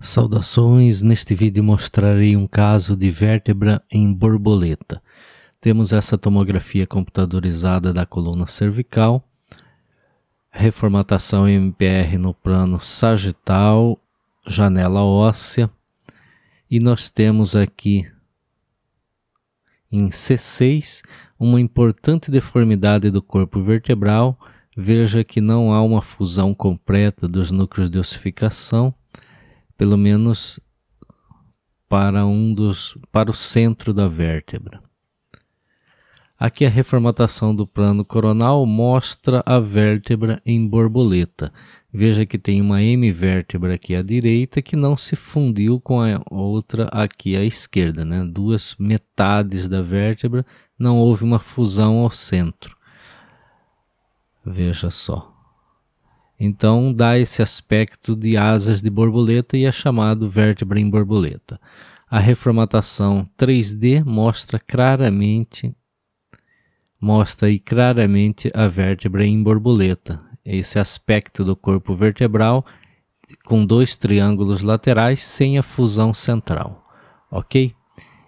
Saudações! Neste vídeo mostrarei um caso de vértebra em borboleta. Temos essa tomografia computadorizada da coluna cervical, reformatação MPR no plano sagital, janela óssea e nós temos aqui em C6 uma importante deformidade do corpo vertebral. Veja que não há uma fusão completa dos núcleos de ossificação pelo menos para um dos para o centro da vértebra. Aqui a reformatação do plano coronal mostra a vértebra em borboleta. Veja que tem uma M vértebra aqui à direita que não se fundiu com a outra aqui à esquerda, né? Duas metades da vértebra, não houve uma fusão ao centro. Veja só. Então dá esse aspecto de asas de borboleta e é chamado vértebra em borboleta. A reformatação 3D mostra claramente mostra aí claramente a vértebra em borboleta. Esse aspecto do corpo vertebral com dois triângulos laterais sem a fusão central, ok?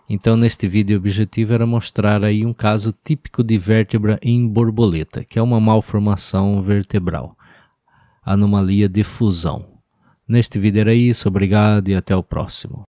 Então, neste vídeo, o objetivo era mostrar aí um caso típico de vértebra em borboleta, que é uma malformação vertebral anomalia de fusão. Neste vídeo era isso, obrigado e até o próximo.